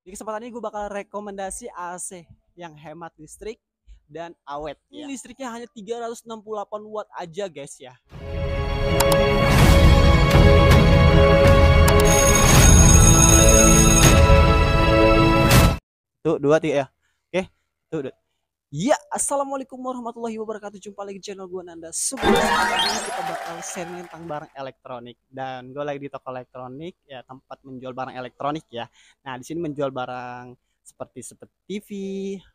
Di kesempatan ini gue bakal rekomendasi AC yang hemat listrik dan awet. Ini yeah. listriknya hanya 368 watt aja guys ya. Tuh, dua, tiga ya. Oke, tuh, dua. Ya, Assalamualaikum warahmatullahi wabarakatuh. Jumpa lagi di channel gue Nanda. Sebelum ini kita bakal sharing tentang barang elektronik. Dan gue lagi di toko elektronik, ya tempat menjual barang elektronik ya. Nah, di sini menjual barang seperti seperti TV,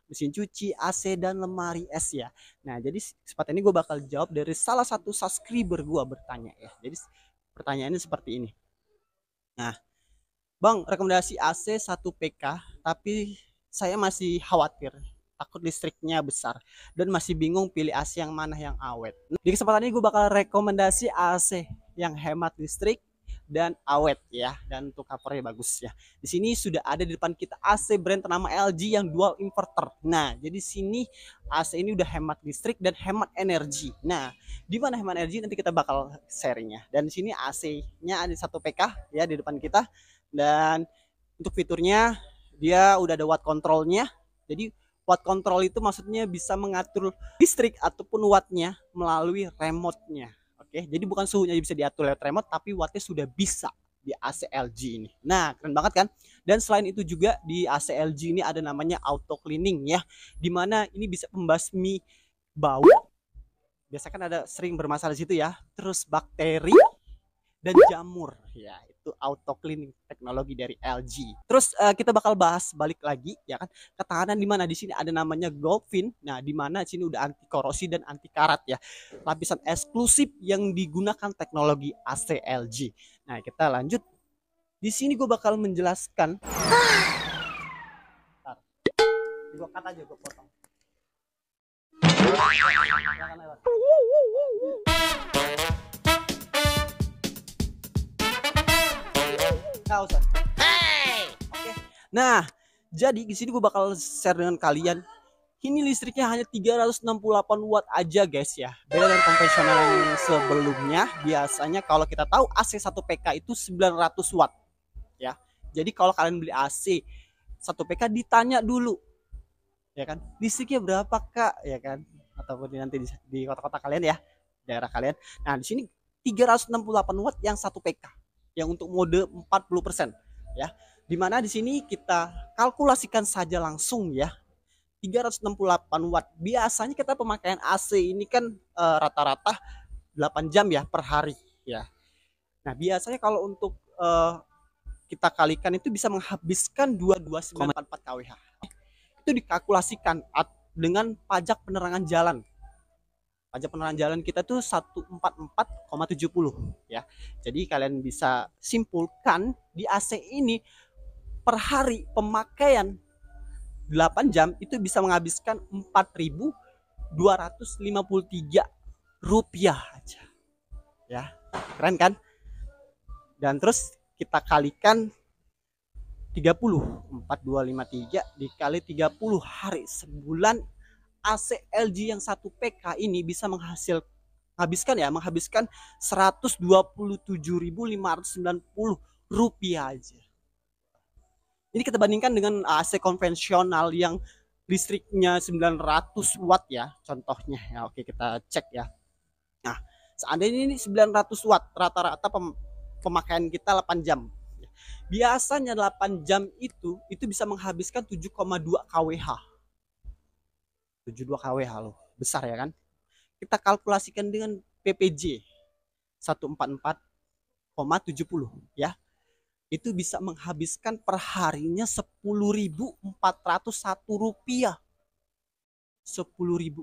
mesin cuci, AC, dan lemari es ya. Nah, jadi sempat ini gue bakal jawab dari salah satu subscriber gue bertanya ya. Jadi pertanyaannya seperti ini. Nah, Bang, rekomendasi AC 1 PK, tapi saya masih khawatir takut listriknya besar dan masih bingung pilih AC yang mana yang awet. Di kesempatan ini gue bakal rekomendasi AC yang hemat listrik dan awet ya dan untuk covernya bagus ya. Di sini sudah ada di depan kita AC brand ternama LG yang dual inverter. Nah, jadi sini AC ini udah hemat listrik dan hemat energi. Nah, di mana hemat energi nanti kita bakal sharingnya. Dan di sini AC-nya ada satu PK ya di depan kita dan untuk fiturnya dia udah ada watt controlnya. Jadi Watt control itu maksudnya bisa mengatur listrik ataupun wattnya melalui remote-nya. Oke, jadi bukan suhunya bisa diatur lewat remote, tapi wattnya sudah bisa di AC LG ini. Nah, keren banget kan? Dan selain itu juga di AC LG ini ada namanya auto cleaning ya, dimana ini bisa membasmi bau. Biasa kan ada sering bermasalah di situ ya. Terus bakteri dan jamur. Ya, itu auto cleaning teknologi dari LG. Terus uh, kita bakal bahas balik lagi ya kan ketahanan di mana di sini ada namanya Goldfin. Nah, di mana sini udah anti korosi dan anti karat ya. Lapisan eksklusif yang digunakan teknologi AC LG. Nah, kita lanjut. Di sini gue bakal menjelaskan. Bentar. Gue kata aja gue potong. Jangan lewat. thousand. Hey. Oke. Nah, jadi di sini gue bakal share dengan kalian. Ini listriknya hanya 368 watt aja guys ya. Beda dengan konvensional yang sebelumnya. Biasanya kalau kita tahu AC 1 PK itu 900 watt. Ya. Jadi kalau kalian beli AC 1 PK ditanya dulu. Ya kan? Listriknya berapa, Kak? Ya kan? Ataupun nanti di, di kota-kota kalian ya, daerah kalian. Nah, di sini 368 watt yang 1 PK yang untuk mode 40% ya. dimana di sini kita kalkulasikan saja langsung ya. 368 watt. Biasanya kita pemakaian AC ini kan eh, rata-rata uh, 8 jam ya per hari ya. Nah, biasanya kalau untuk uh, kita kalikan itu bisa menghabiskan 22944 kWh. Itu dikalkulasikan dengan pajak penerangan jalan pajak penerangan jalan kita tuh 144,70 ya. Jadi kalian bisa simpulkan di AC ini per hari pemakaian 8 jam itu bisa menghabiskan 4.253 rupiah aja. Ya, keren kan? Dan terus kita kalikan 30 4253 dikali 30 hari sebulan AC LG yang 1 PK ini bisa menghasil menghabiskan ya menghabiskan 127.590 rupiah aja. Ini kita bandingkan dengan AC konvensional yang listriknya 900 watt ya contohnya ya oke kita cek ya. Nah seandainya ini 900 watt rata-rata pemakaian kita 8 jam. Biasanya 8 jam itu itu bisa menghabiskan 7,2 kWh 72 kWh loh besar ya kan kita kalkulasikan dengan PPJ 144,70 ya itu bisa menghabiskan perharinya 10.401 rupiah 10.000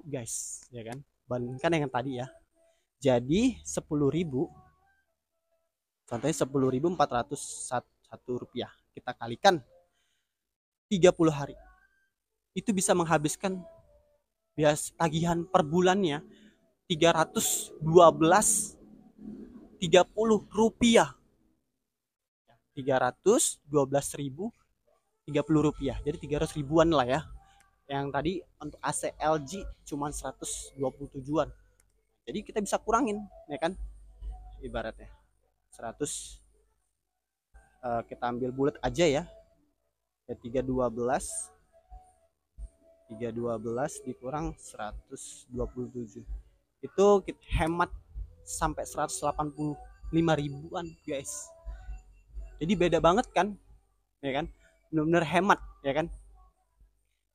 guys ya kan bandingkan dengan tadi ya jadi 10.000 contohnya 10.401 rupiah kita kalikan 30 hari itu bisa menghabiskan bias tagihan per bulannya 312 30 rupiah 312 ribu 30 rupiah jadi 300 ribuan lah ya yang tadi untuk AC LG cuman 127-an jadi kita bisa kurangin ya kan ibaratnya 100 eh, kita ambil bulat aja ya ya 312 312 dikurang 127 itu kita hemat sampai 185 ribuan guys jadi beda banget kan ya kan bener-bener hemat ya kan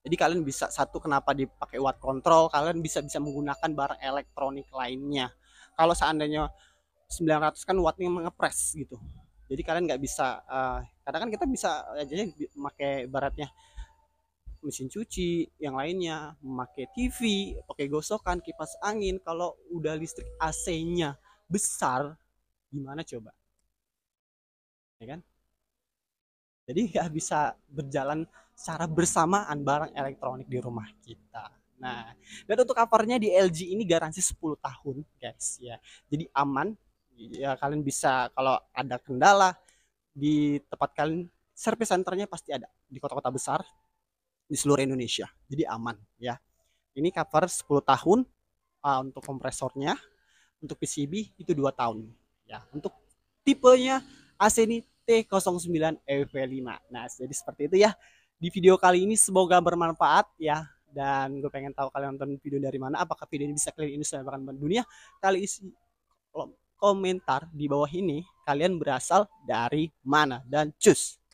jadi kalian bisa satu kenapa dipakai watt control kalian bisa bisa menggunakan barang elektronik lainnya kalau seandainya 900 kan wattnya mengepres gitu jadi kalian nggak bisa uh, karena kan kita bisa aja pakai baratnya mesin cuci, yang lainnya, memakai TV, pakai gosokan, kipas angin, kalau udah listrik AC-nya besar, gimana coba? Ya kan? Jadi ya bisa berjalan secara bersamaan barang elektronik di rumah kita. Nah, dan untuk covernya di LG ini garansi 10 tahun, guys ya. Jadi aman. Ya kalian bisa kalau ada kendala di tempat kalian service centernya pasti ada di kota-kota besar di seluruh Indonesia. Jadi aman ya. Ini cover 10 tahun uh, untuk kompresornya. Untuk PCB itu dua tahun ya. Untuk tipenya AC ini T09 EV5. Nah, jadi seperti itu ya. Di video kali ini semoga bermanfaat ya dan gue pengen tahu kalian nonton video dari mana apakah video ini bisa kalian Indonesia bahkan dunia kali isi komentar di bawah ini kalian berasal dari mana dan cus